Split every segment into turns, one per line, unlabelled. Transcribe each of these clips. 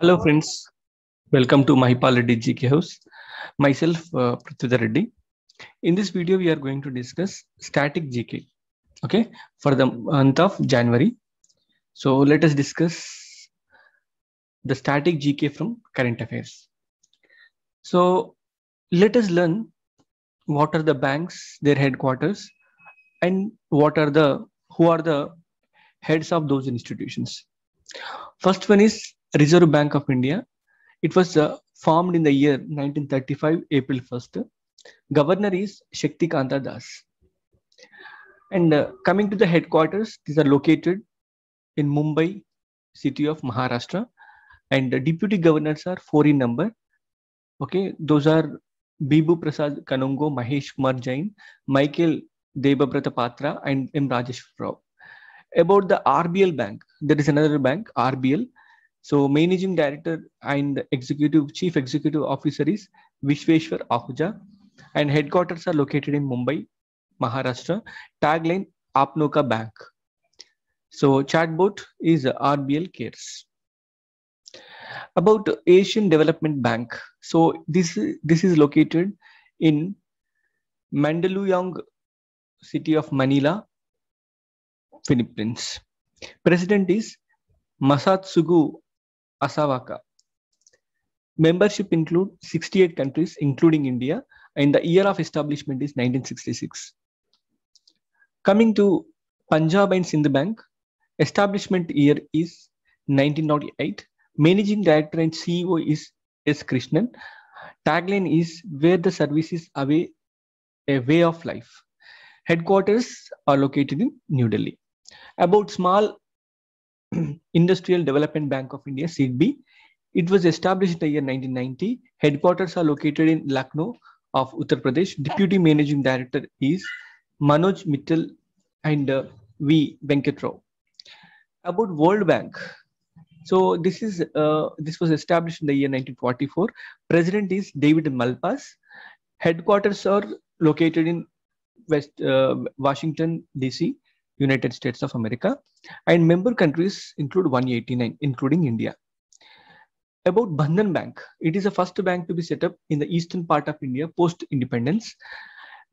Hello friends, welcome to Mahipal Reddy GK House. Myself, uh, Reddy. In this video, we are going to discuss static GK, okay, for the month of January. So let us discuss the static GK from current affairs. So let us learn what are the banks, their headquarters, and what are the, who are the heads of those institutions. First one is Reserve Bank of India. It was uh, formed in the year 1935, April 1st. Governor is Shakti Kanta Das. And uh, coming to the headquarters, these are located in Mumbai, city of Maharashtra. And the uh, deputy governors are four in number. Okay, those are Bibu Prasad Kanungo, Mahesh Kumar Jain, Michael Debabrata Patra, and M. Rajesh Rao. About the RBL Bank, there is another bank, RBL. So managing director and executive chief executive officer is Vishveshwar Ahuja and headquarters are located in Mumbai, Maharashtra. Tagline Apnoka Bank. So chatbot is RBL Cares. About Asian Development Bank. So this, this is located in Mandaluyong city of Manila, Philippines. President is Masatsugu Asawaka. Membership include 68 countries, including India, and the year of establishment is 1966. Coming to Punjab and Sindh Bank, establishment year is nineteen ninety-eight. Managing Director and CEO is S. Krishnan. Tagline is where the service is away, a way of life. Headquarters are located in New Delhi. About small Industrial Development Bank of India, SIDBI. It was established in the year 1990. Headquarters are located in Lucknow of Uttar Pradesh. Deputy Managing Director is Manoj Mittal and uh, V. Venkatrao. About World Bank. So this is uh, this was established in the year 1944. President is David Malpass. Headquarters are located in West uh, Washington D.C. United States of America, and member countries include 189, including India. About Bandhan Bank, it is the first bank to be set up in the eastern part of India post independence.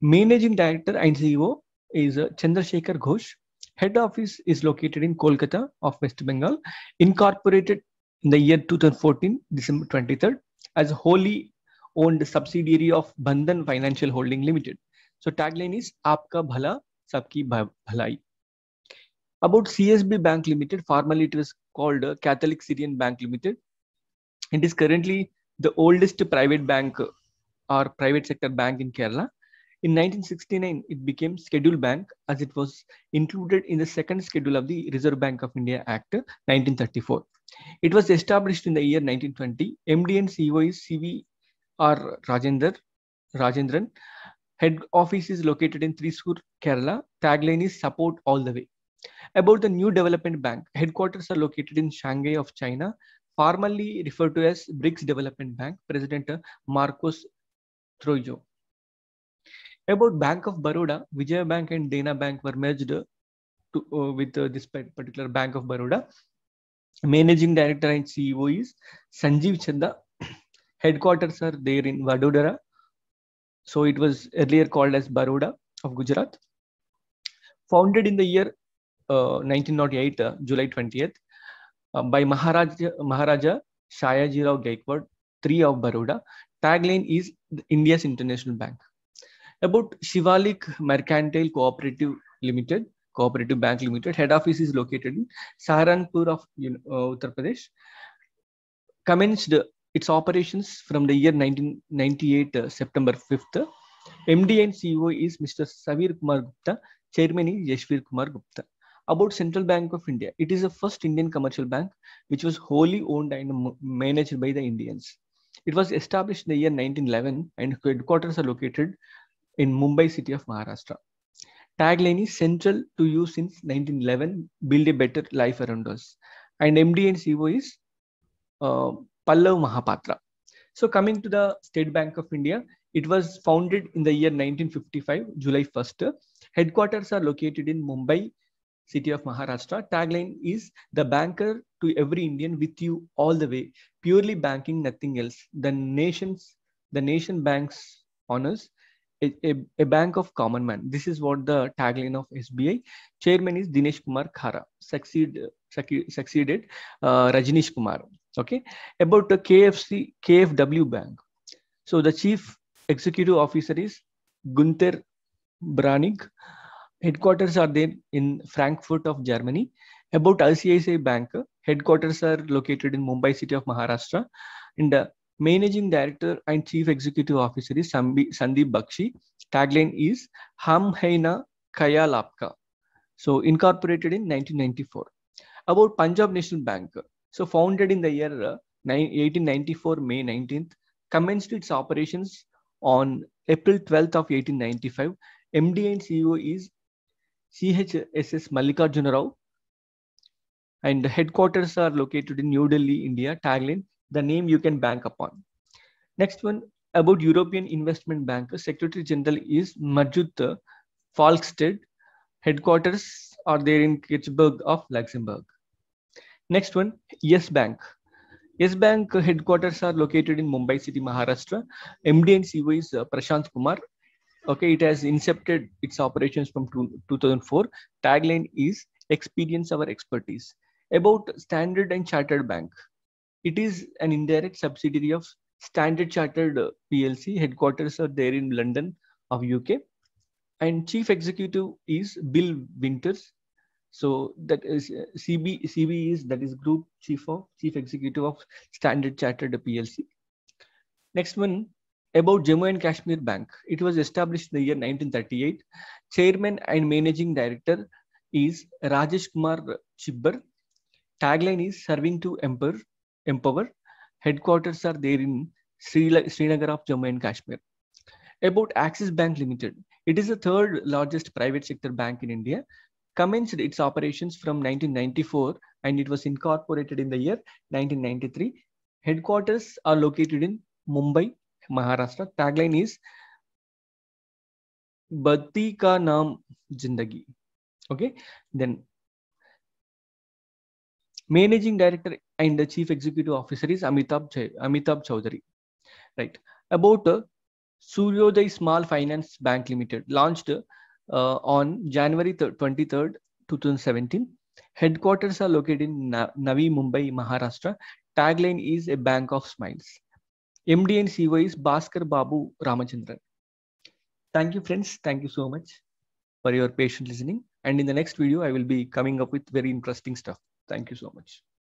Managing Director and CEO is uh, Chandrasekhar Ghosh. Head office is located in Kolkata of West Bengal, incorporated in the year 2014, December 23rd, as wholly owned subsidiary of Bandhan Financial Holding Limited. So tagline is Aapka Bhala, Sabki Bhalai about CSB Bank Limited, formerly it was called Catholic Syrian Bank Limited. It is currently the oldest private bank or private sector bank in Kerala. In 1969, it became scheduled Bank as it was included in the second schedule of the Reserve Bank of India Act 1934. It was established in the year 1920. MD and CEO is CV R. Rajendra, Rajendran. Head office is located in Thrissur, Kerala. Tagline is support all the way. About the New Development Bank, headquarters are located in Shanghai of China, formerly referred to as BRICS Development Bank, President Marcos Trojo. About Bank of Baroda, Vijaya Bank and Dana Bank were merged to, uh, with uh, this particular Bank of Baroda. Managing Director and CEO is Sanjeev Chanda. Headquarters are there in Vadodara. So it was earlier called as Baroda of Gujarat. Founded in the year 1908, uh, uh, July 20th, uh, by Maharaja, Maharaja Shayajirao Gaikwad, 3 of Baroda. Tagline is India's International Bank. About Shivalik Mercantile Cooperative Limited, Cooperative Bank Limited, head office is located in Saharanpur of you know, Uttar Pradesh. Commenced its operations from the year 1998, uh, September 5th. MD and CEO is Mr. Savir Kumar Gupta, Chairman is Yashvir Kumar Gupta about Central Bank of India. It is the first Indian commercial bank which was wholly owned and managed by the Indians. It was established in the year 1911 and headquarters are located in Mumbai city of Maharashtra. Tagline is central to you since 1911, build a better life around us. And MD and CEO is uh, Pallav Mahapatra. So coming to the State Bank of India, it was founded in the year 1955, July 1st. Headquarters are located in Mumbai city of Maharashtra. Tagline is the banker to every Indian with you all the way. Purely banking, nothing else. The nation's the nation banks owners, A, a, a bank of common man. This is what the tagline of SBI. Chairman is Dinesh Kumar Khara. Succeed, succeed succeeded uh, Rajnish Kumar. Okay. About the KFC KFW Bank. So the chief executive officer is Gunther Branig headquarters are there in Frankfurt of Germany. About ICICI Bank, headquarters are located in Mumbai city of Maharashtra. And the uh, managing director and chief executive officer is Sambi, Sandeep Bakshi. Tagline is Ham Haina Kaya Lapka. So incorporated in 1994. About Punjab National Bank. So founded in the year 1894, uh, May 19th, commenced its operations on April 12th of 1895. MD and CEO is CHSS Mallikarjuna Rao. And the headquarters are located in New Delhi, India, tagline, the name you can bank upon. Next one about European Investment Bank, Secretary General is Majut Falkstead. Headquarters are there in Kirchberg of Luxembourg. Next one, Yes Bank. Yes Bank headquarters are located in Mumbai City, Maharashtra. MD and CEO is uh, Prashant Kumar okay it has incepted its operations from 2004 tagline is experience our expertise about standard and chartered bank it is an indirect subsidiary of standard chartered uh, plc headquarters are there in london of uk and chief executive is bill winters so that is uh, cb cb is that is group chief of chief executive of standard chartered plc next one about Jammu and Kashmir Bank. It was established in the year 1938. Chairman and managing director is Rajesh Kumar Chibbar. Tagline is serving to empower. empower. Headquarters are there in Srinagar of Jammu and Kashmir. About Axis Bank Limited. It is the third largest private sector bank in India. Commenced its operations from 1994 and it was incorporated in the year 1993. Headquarters are located in Mumbai, Maharashtra tagline is बत्ती का नाम जिंदगी okay then managing director and chief executive officer is Amitabh Amitabh Chaudhary right about Suryoday small finance bank limited launched on January twenty third two thousand headquarters are located in Navi Mumbai Maharashtra tagline is a bank of smiles MD and CEO is Bhaskar Babu Ramachandran. Thank you, friends. Thank you so much for your patient listening. And in the next video, I will be coming up with very interesting stuff. Thank you so much.